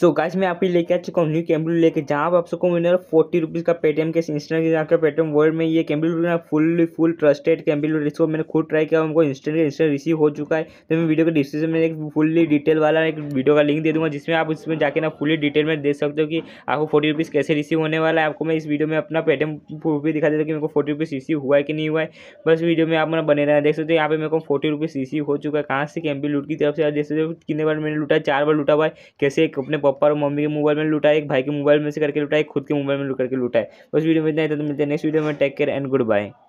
सो so guys मैं आपके लेके आ चुका हूँ न्यू कैमरू लेके जहाँ आप सबको मिलेगा फोर्टी रुपीज़ का पेटीएम के इंस्टेंट आपका पेटीएम वर्ल्ड में ये कैमरू फुल फुल ट्रस्टेड कैमरू इसको मैंने खुद ट्राई किया उनको इंस्टेंट इंस्टेंट रिसीव हो चुका है तो मैं वीडियो के डिस्क्रिप्शन में एक फुल्ली डिटेल वाला एक वीडियो का लिंक दे दूँगा जिसमें आप उसमें जाकर ना फुल्ली डिटेल में देख सकते हो कि आपको फोर्टी रुपीज़ कैसे रिसीव होने वाला है आपको मैं इस वीडियो में अपना पेटीएम भी दिखा देता हूँ कि मेरे को फोर्टी रुपीज़ रिसीव हुआ है कि नहीं हुआ है बस वीडियो में आप मैंने बने रहना देख सकते हो यहाँ पर मेरे को फोर्टी रुपीज़ रिसीव हो चुका है कहाँ से कैमरी लूट की तरफ से देख सकते हो कितने बार मैंने लूटा चार बार लूटा हुआ है कैसे अपने पापा और मम्मी के मोबाइल में लूटा एक भाई के मोबाइल में से करके लूटा एक खुद के मोबाइल में लूट करके लूटा है उस तो वीडियो में इतना तो मिलते हैं नेक्स्ट वीडियो में take care and good bye